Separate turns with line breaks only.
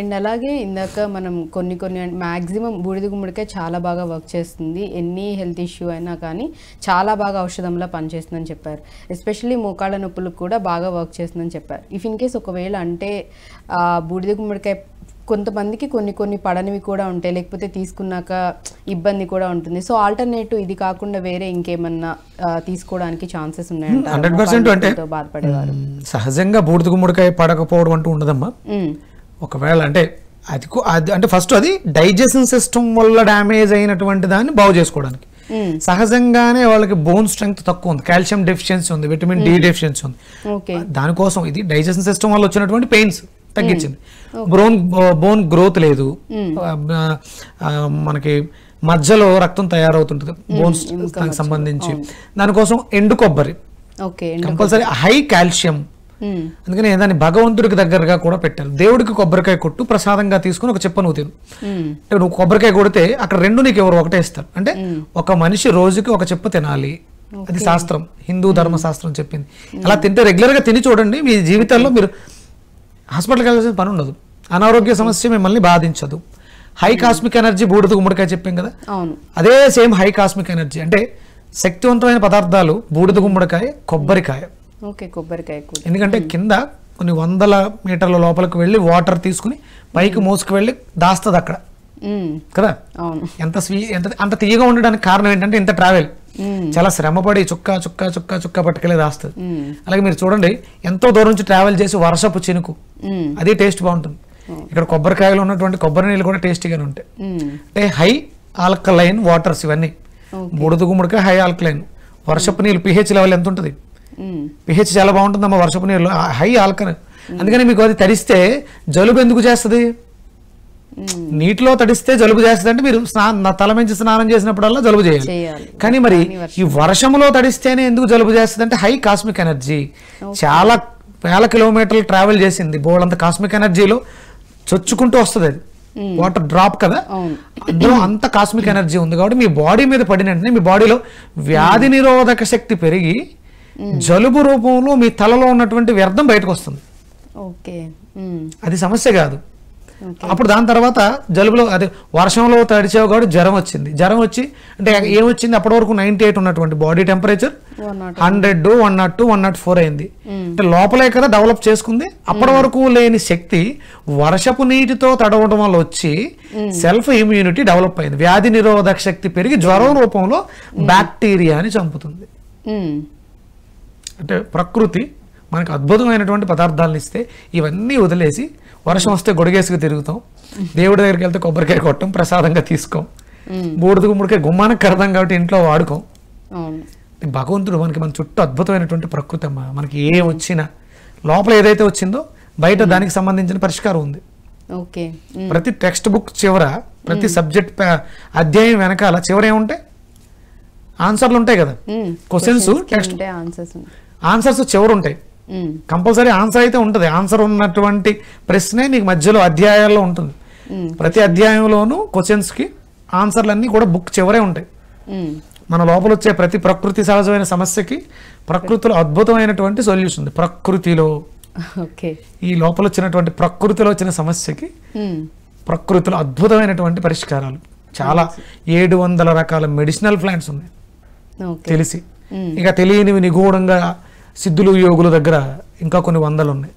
And అలాగే ఇందాక మనం కొన్ని కొన్ని మ్యాక్సిమం బూడిద గుమ్మడికాయ చాలా బాగా వర్క్ చేస్తుంది ఎన్ని హెల్త్ ఇష్యూ అయినా కానీ చాలా బాగా ఔషధంలా పనిచేస్తుందని చెప్పారు ఎస్పెషల్లీ మోకాళ్ళ నొప్పులకు కూడా బాగా వర్క్ చేస్తుందని చెప్పారు ఇఫ్ ఇన్ కేస్ ఒకవేళ అంటే బూడిద గుమ్మడికాయ కొంతమందికి కొన్ని కొన్ని పడనివి కూడా ఉంటాయి లేకపోతే తీసుకున్నాక ఇబ్బంది కూడా ఉంటుంది సో ఆల్టర్నేటివ్ ఇది కాకుండా వేరే ఇంకేమన్నా తీసుకోవడానికి ఛాన్సెస్ ఉన్నాయంటే బాధపడేవారు సహజంగా బూడిద గుమ్మడికాయ పడకపోవడం అంటూ ఉండదమ్మా ఒకవేళ అంటే అది అంటే ఫస్ట్ అది డైజెషన్ సిస్టమ్ వల్ల డ్యామేజ్ అయినటువంటి దాన్ని బాగు చేసుకోవడానికి hmm. సహజంగానే వాళ్ళకి బోన్ స్ట్రెంగ్త్ తక్కువ ఉంది కాల్షియం డెఫిషియన్సీ ఉంది విటమిన్ డి డెఫిషియన్సీ ఉంది దానికోసం ఇది డైజెషన్ సిస్టమ్ వల్ల వచ్చినటువంటి పెయిన్స్
తగ్గించింది బ్రోన్
బోన్ గ్రోత్ లేదు hmm. uh, uh, uh, మనకి మధ్యలో రక్తం తయారవుతుంటది బోన్స్ hmm. సంబంధించి దానికోసం ఎండు కొబ్బరి కంపల్సరీ హై కాల్షియం అందుకని దాన్ని భగవంతుడికి దగ్గరగా కూడా పెట్టాలి దేవుడికి కొబ్బరికాయ కొట్టు ప్రసాదంగా తీసుకుని ఒక చెప్ప నువ్వు తిను అంటే నువ్వు కొబ్బరికాయ కొడితే అక్కడ రెండు నీకు ఎవరు ఒకటే ఇస్తారు అంటే ఒక మనిషి రోజుకి ఒక చెప్ప తినాలి అది శాస్త్రం హిందూ ధర్మ శాస్త్రం చెప్పింది అలా తింటే రెగ్యులర్గా తిని చూడండి మీ జీవితాల్లో మీరు హాస్పిటల్కి వెళ్ళాల్సిన పని ఉండదు అనారోగ్య సమస్య మిమ్మల్ని బాధించదు హై కాస్మిక్ ఎనర్జీ బూడిద గుమ్మడికాయ చెప్పాం కదా అదే సేమ్ హై కాస్మిక్ ఎనర్జీ అంటే శక్తివంతమైన పదార్థాలు బూడిద గుమ్మడికాయ కొబ్బరికాయ ఓకే కొబ్బరికాయ కూర ఎందుకంటే కింద కొన్ని వందల మీటర్ల లోపలికి వెళ్ళి వాటర్ తీసుకుని పైకి మోసుకు వెళ్ళి దాస్తుంది అక్కడ కదా ఎంత స్వీ ఎంత అంత తీయగా ఉండడానికి కారణం ఏంటంటే ఇంత ట్రావెల్ చాలా శ్రమపడి చుక్క చుక్క చుక్క చుక్క పట్టుకెళ్ళి దాస్తుంది అలాగే మీరు చూడండి ఎంతో దూరం నుంచి ట్రావెల్ చేసి వర్షపు చినుకు అదే టేస్ట్ బాగుంటుంది ఇక్కడ కొబ్బరికాయలు ఉన్నటువంటి కొబ్బరి నీళ్ళు కూడా టేస్టీగానే ఉంటాయి అంటే హై ఆల్కలైన్ వాటర్స్ ఇవన్నీ బుడదు గుమ్మడికాయ హై ఆల్కలైన్ వర్షపు నీళ్ళు పిహెచ్ లెవెల్ ఎంత ఉంటుంది పిహెచ్ చాలా బాగుంటుందమ్మా వర్షపు నీరు హై ఆల్కన్ అందుకని మీకు అది తడిస్తే జలుబు ఎందుకు చేస్తుంది నీటిలో తడిస్తే జలుబు చేస్తుంది అంటే మీరు స్నా తల మంచి స్నానం చేసినప్పుడల్లా జలుబు చేయాలి కానీ మరి ఈ వర్షంలో తడిస్తేనే ఎందుకు జలుబు చేస్తుంది అంటే హై కాస్మిక్ ఎనర్జీ చాలా వేల కిలోమీటర్లు ట్రావెల్ చేసింది బోల్ అంత కాస్మిక్ ఎనర్జీలో చొచ్చుకుంటూ వస్తుంది అది వాటర్ డ్రాప్ కదా అందులో అంత కాస్మిక్ ఎనర్జీ ఉంది కాబట్టి మీ బాడీ మీద పడిన వెంటనే మీ బాడీలో వ్యాధి నిరోధక శక్తి పెరిగి జలుబు రూపంలో మీ తలలో ఉన్నటువంటి వ్యర్థం బయటకు వస్తుంది ఓకే అది సమస్య కాదు అప్పుడు దాని తర్వాత జలుబులో అదే వర్షంలో తడిచావు కాదు జ్వరం వచ్చింది జ్వరం వచ్చి అంటే ఏమొచ్చింది అప్పటి వరకు నైన్టీ ఎయిట్ ఉన్నటువంటి body temperature hundred one not two one not four అయింది అంటే లోపలే కదా డెవలప్ చేసుకుంది అప్పటి వరకు లేని శక్తి వర్షపు నీటితో తడవడం వల్ల వచ్చి సెల్ఫ్ ఇమ్యూనిటీ డెవలప్ అయింది వ్యాధి నిరోధక శక్తి పెరిగి జ్వరం రూపంలో బ్యాక్టీరియాని చంపుతుంది అంటే ప్రకృతి మనకు అద్భుతమైనటువంటి పదార్థాలను ఇస్తే ఇవన్నీ వదిలేసి వర్షం వస్తే గొడిగేసుకు తిరుగుతాం దేవుడి దగ్గరికి వెళ్తే కొబ్బరికాయ కొట్టం ప్రసాదంగా తీసుకోం బూడిద గుమ్మడికాయ గుమ్మానికి కరదాం కాబట్టి ఇంట్లో వాడుకోం భగవంతుడు మనకి మన చుట్టూ అద్భుతమైనటువంటి ప్రకృతి అమ్మ మనకి ఏ వచ్చినా లోపల ఏదైతే వచ్చిందో బయట దానికి సంబంధించిన పరిష్కారం ఉంది ఓకే ప్రతి టెక్స్ట్ బుక్ చివర ప్రతి సబ్జెక్ట్ అధ్యాయం వెనకాల చివర ఏముంటాయి ఆన్సర్లు ఉంటాయి కదా క్వశ్చన్స్ టెక్స్ట్ ఆన్సర్స్ చివరు ఉంటాయి కంపల్సరీ ఆన్సర్ అయితే ఉంటుంది ఆన్సర్ ఉన్నటువంటి ప్రశ్నే నీకు మధ్యలో అధ్యాయాల్లో ఉంటుంది ప్రతి అధ్యాయంలోనూ క్వశ్చన్స్కి ఆన్సర్లన్నీ కూడా బుక్ చివరే ఉంటాయి మన లోపల వచ్చే ప్రతి ప్రకృతి సహజమైన సమస్యకి ప్రకృతిలో అద్భుతమైనటువంటి సొల్యూషన్ ఉంది ప్రకృతిలో ఈ లోపల వచ్చినటువంటి ప్రకృతిలో వచ్చిన సమస్యకి ప్రకృతిలో అద్భుతమైనటువంటి పరిష్కారాలు చాలా ఏడు వందల రకాల మెడిసినల్ ప్లాంట్స్ ఉన్నాయి తెలిసి ఇక తెలియనివి నిగూఢంగా సిద్ధులు యోగుల దగ్గర ఇంకా కొన్ని వందలు ఉన్నాయి